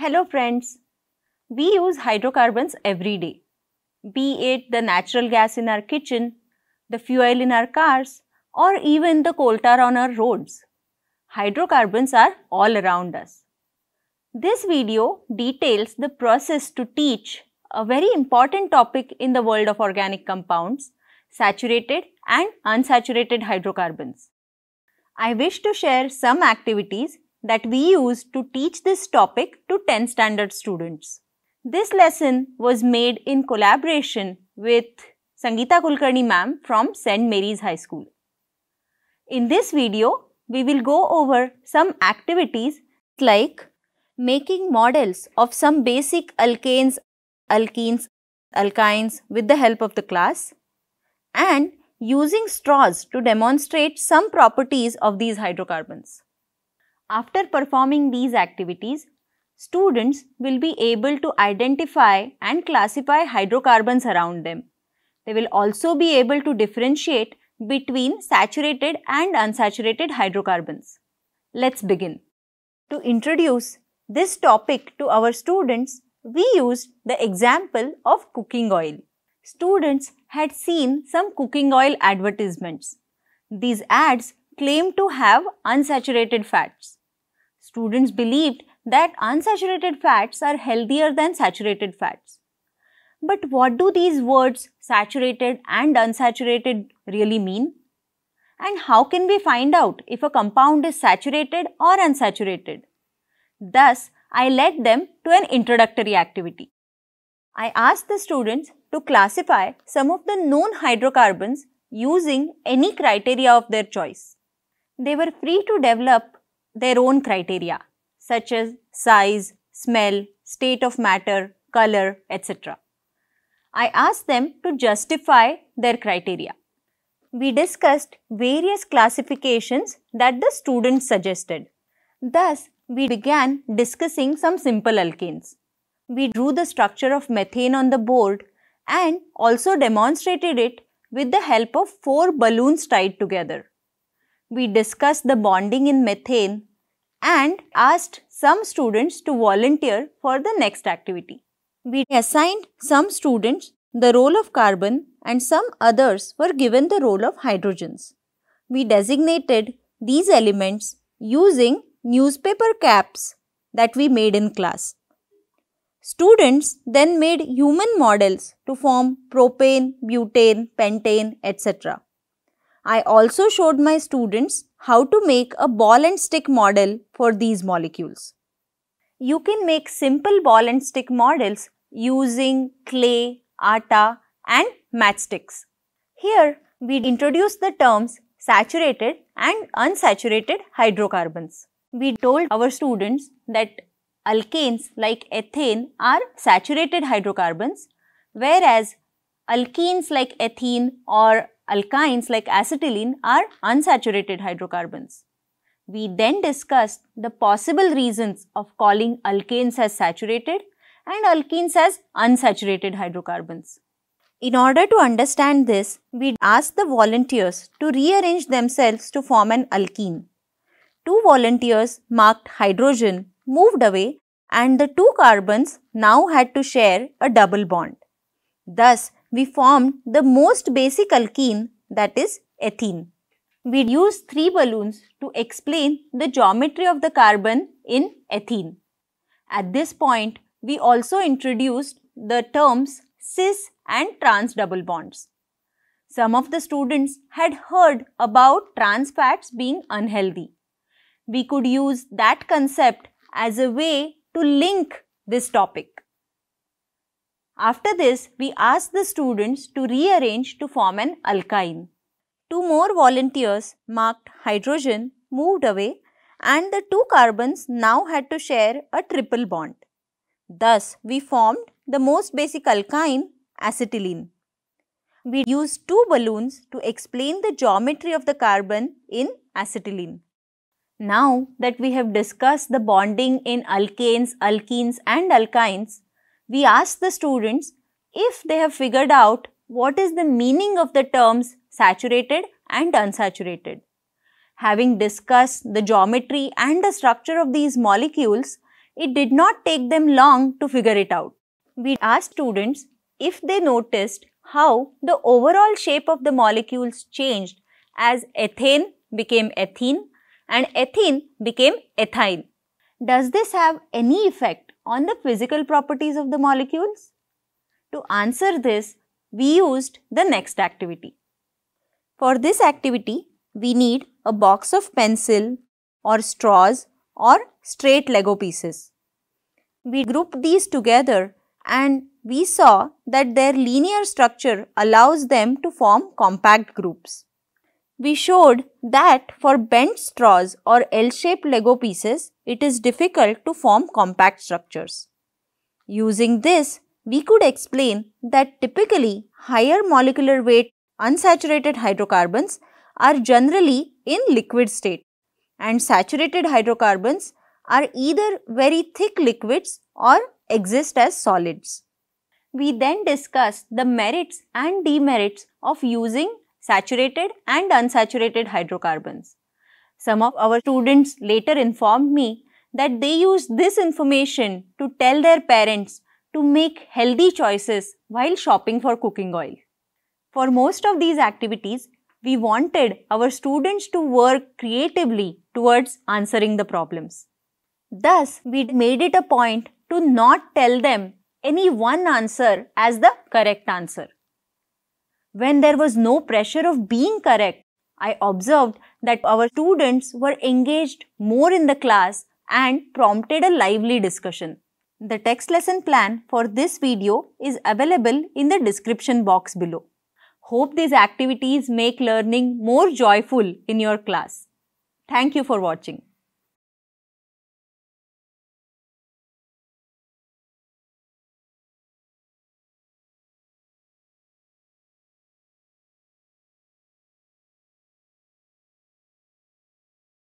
Hello friends, we use hydrocarbons every day, be it the natural gas in our kitchen, the fuel in our cars or even the coal tar on our roads. Hydrocarbons are all around us. This video details the process to teach a very important topic in the world of organic compounds, saturated and unsaturated hydrocarbons. I wish to share some activities that we used to teach this topic to 10 standard students. This lesson was made in collaboration with Sangeeta Kulkarni ma'am from St. Mary's High School. In this video, we will go over some activities like making models of some basic alkanes, alkenes, alkynes with the help of the class and using straws to demonstrate some properties of these hydrocarbons. After performing these activities, students will be able to identify and classify hydrocarbons around them. They will also be able to differentiate between saturated and unsaturated hydrocarbons. Let's begin. To introduce this topic to our students, we used the example of cooking oil. Students had seen some cooking oil advertisements. These ads claim to have unsaturated fats. Students believed that unsaturated fats are healthier than saturated fats. But what do these words saturated and unsaturated really mean? And how can we find out if a compound is saturated or unsaturated? Thus, I led them to an introductory activity. I asked the students to classify some of the known hydrocarbons using any criteria of their choice. They were free to develop their own criteria such as size, smell, state of matter, color, etc. I asked them to justify their criteria. We discussed various classifications that the students suggested. Thus, we began discussing some simple alkanes. We drew the structure of methane on the board and also demonstrated it with the help of four balloons tied together we discussed the bonding in methane and asked some students to volunteer for the next activity. We assigned some students the role of carbon and some others were given the role of hydrogens. We designated these elements using newspaper caps that we made in class. Students then made human models to form propane, butane, pentane, etc. I also showed my students how to make a ball and stick model for these molecules. You can make simple ball and stick models using clay, atta and matchsticks. Here we introduced the terms saturated and unsaturated hydrocarbons. We told our students that alkanes like ethane are saturated hydrocarbons whereas alkenes like ethene or Alkynes like acetylene are unsaturated hydrocarbons. We then discussed the possible reasons of calling alkanes as saturated and alkenes as unsaturated hydrocarbons. In order to understand this, we asked the volunteers to rearrange themselves to form an alkene. Two volunteers marked hydrogen moved away and the two carbons now had to share a double bond. Thus, we formed the most basic alkene that is ethene. We used three balloons to explain the geometry of the carbon in ethene. At this point, we also introduced the terms cis and trans double bonds. Some of the students had heard about trans fats being unhealthy. We could use that concept as a way to link this topic. After this, we asked the students to rearrange to form an alkyne. Two more volunteers marked hydrogen moved away and the two carbons now had to share a triple bond. Thus, we formed the most basic alkyne, acetylene. We used two balloons to explain the geometry of the carbon in acetylene. Now that we have discussed the bonding in alkanes, alkenes and alkynes, we ask the students if they have figured out what is the meaning of the terms saturated and unsaturated. Having discussed the geometry and the structure of these molecules, it did not take them long to figure it out. We asked students if they noticed how the overall shape of the molecules changed as ethane became ethene and ethene became ethyl. Does this have any effect on the physical properties of the molecules? To answer this, we used the next activity. For this activity, we need a box of pencil or straws or straight Lego pieces. We grouped these together and we saw that their linear structure allows them to form compact groups we showed that for bent straws or L-shaped Lego pieces, it is difficult to form compact structures. Using this, we could explain that typically higher molecular weight unsaturated hydrocarbons are generally in liquid state and saturated hydrocarbons are either very thick liquids or exist as solids. We then discussed the merits and demerits of using saturated and unsaturated hydrocarbons. Some of our students later informed me that they used this information to tell their parents to make healthy choices while shopping for cooking oil. For most of these activities, we wanted our students to work creatively towards answering the problems. Thus, we made it a point to not tell them any one answer as the correct answer when there was no pressure of being correct, I observed that our students were engaged more in the class and prompted a lively discussion. The text lesson plan for this video is available in the description box below. Hope these activities make learning more joyful in your class. Thank you for watching.